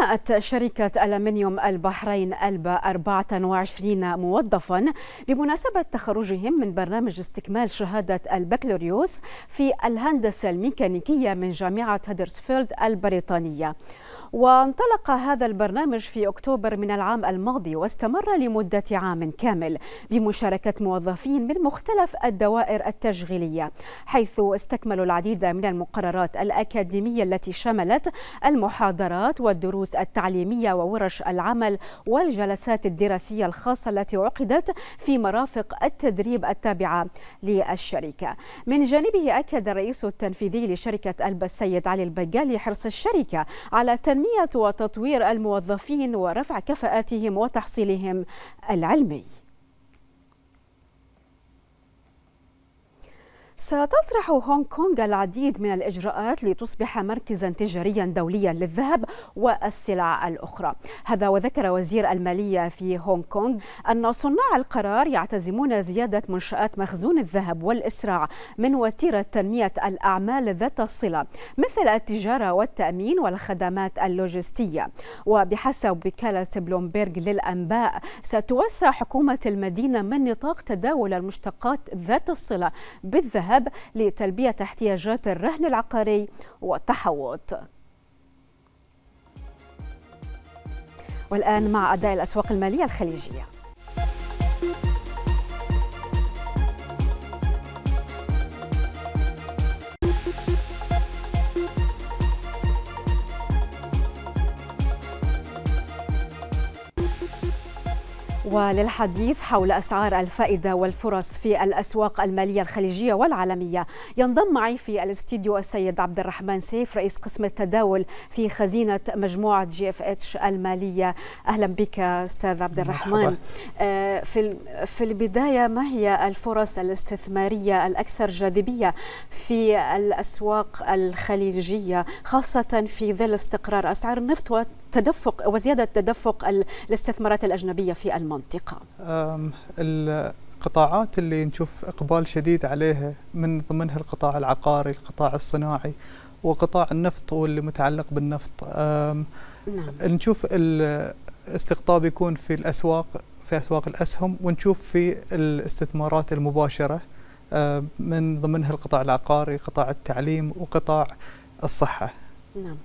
هنأت شركة ألمنيوم البحرين ألبا 24 موظفا بمناسبة تخرجهم من برنامج استكمال شهادة البكالوريوس في الهندسة الميكانيكية من جامعة هدرسفيلد البريطانية وانطلق هذا البرنامج في أكتوبر من العام الماضي واستمر لمدة عام كامل بمشاركة موظفين من مختلف الدوائر التشغيلية حيث استكملوا العديد من المقررات الأكاديمية التي شملت المحاضرات والدروس الدروس التعليمية وورش العمل والجلسات الدراسية الخاصة التي عقدت في مرافق التدريب التابعة للشركة من جانبه أكد الرئيس التنفيذي لشركة ألب السيد علي البقالي حرص الشركة على تنمية وتطوير الموظفين ورفع كفاءاتهم وتحصيلهم العلمي ستطرح هونغ كونغ العديد من الإجراءات لتصبح مركزا تجاريا دوليا للذهب والسلع الأخرى هذا وذكر وزير المالية في هونغ كونغ أن صناع القرار يعتزمون زيادة منشآت مخزون الذهب والإسراع من وتيرة تنمية الأعمال ذات الصلة مثل التجارة والتأمين والخدمات اللوجستية وبحسب وكالة بلومبيرغ للأنباء ستوسع حكومة المدينة من نطاق تداول المشتقات ذات الصلة بالذهب الذهب لتلبية احتياجات الرهن العقاري والتحوط والآن مع أداء الأسواق المالية الخليجية وللحديث حول أسعار الفائدة والفرص في الأسواق المالية الخليجية والعالمية ينضم معي في الاستديو السيد عبد الرحمن سيف رئيس قسم التداول في خزينة مجموعة جي اف اتش المالية أهلا بك أستاذ عبد الرحمن آه، في في البداية ما هي الفرص الاستثمارية الأكثر جاذبية في الأسواق الخليجية خاصة في ظل استقرار أسعار النفط تدفق وزيادة تدفق الاستثمارات الأجنبية في المنطقة القطاعات اللي نشوف إقبال شديد عليها من ضمنها القطاع العقاري القطاع الصناعي وقطاع النفط واللي متعلق بالنفط نعم. نشوف الاستقطاب يكون في الأسواق في أسواق الأسهم ونشوف في الاستثمارات المباشرة من ضمنها القطاع العقاري قطاع التعليم وقطاع الصحة نعم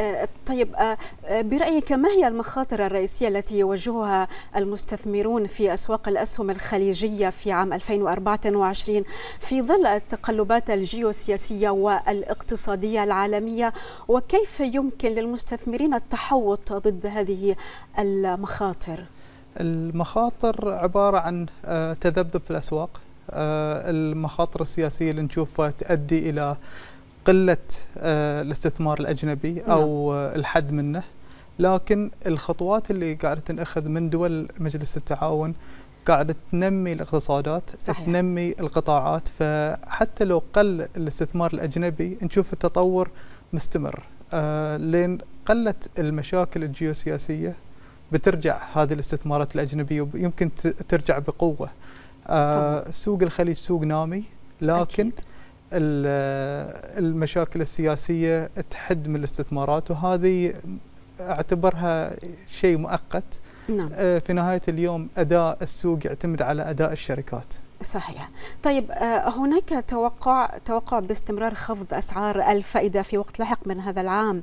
آه، طيب آه، آه، برأيك ما هي المخاطر الرئيسية التي يواجهها المستثمرون في أسواق الأسهم الخليجية في عام 2024 في ظل التقلبات الجيوسياسية والاقتصادية العالمية وكيف يمكن للمستثمرين التحوط ضد هذه المخاطر؟ المخاطر عبارة عن تذبذب في الأسواق المخاطر السياسية اللي نشوفها تؤدي إلى قله آه، الاستثمار الاجنبي نعم. او آه، الحد منه لكن الخطوات اللي قاعده تنأخذ من دول مجلس التعاون قاعده تنمي الاقتصادات صحيح. تنمي القطاعات فحتى لو قل الاستثمار الاجنبي نشوف التطور مستمر آه، لين قلت المشاكل الجيوسياسيه بترجع هذه الاستثمارات الاجنبيه ويمكن ترجع بقوه سوق الخليج سوق نامي لكن أكيد. المشاكل السياسية تحد من الاستثمارات وهذه اعتبرها شيء مؤقت نعم. آه، في نهاية اليوم أداء السوق يعتمد على أداء الشركات صحيح طيب آه، هناك توقع توقع باستمرار خفض اسعار الفائده في وقت لاحق من هذا العام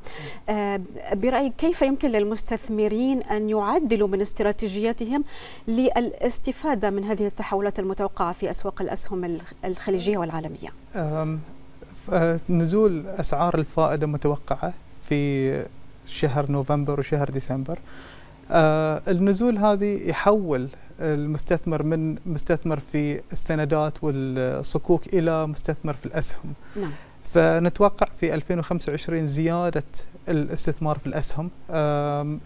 آه، برايك كيف يمكن للمستثمرين ان يعدلوا من استراتيجياتهم للاستفاده من هذه التحولات المتوقعه في اسواق الاسهم الخليجيه والعالميه نزول اسعار الفائده متوقعه في شهر نوفمبر وشهر ديسمبر آه، النزول هذه يحول المستثمر من مستثمر في السندات والصكوك الى مستثمر في الاسهم. نعم. فنتوقع في 2025 زياده الاستثمار في الاسهم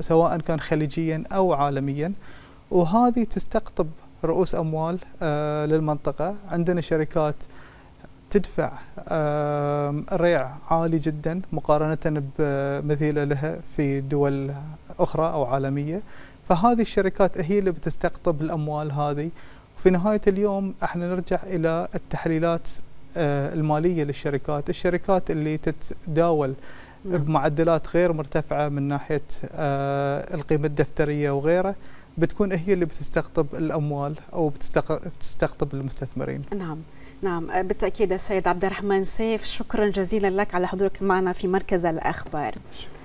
سواء كان خليجيا او عالميا وهذه تستقطب رؤوس اموال آه، للمنطقه، عندنا شركات تدفع ريع عالي جدا مقارنه بمثيله لها في دول اخرى او عالميه. فهذه الشركات هي اللي بتستقطب الاموال هذه وفي نهايه اليوم احنا نرجع الى التحليلات آه، الماليه للشركات، الشركات اللي تتداول نعم. بمعدلات غير مرتفعه من ناحيه آه، القيمه الدفتريه وغيره بتكون هي اللي بتستقطب الاموال او بتستقطب المستثمرين. نعم. نعم آه، بالتأكيد السيد عبد الرحمن سيف شكرا جزيلا لك على حضورك معنا في مركز الأخبار شكرا.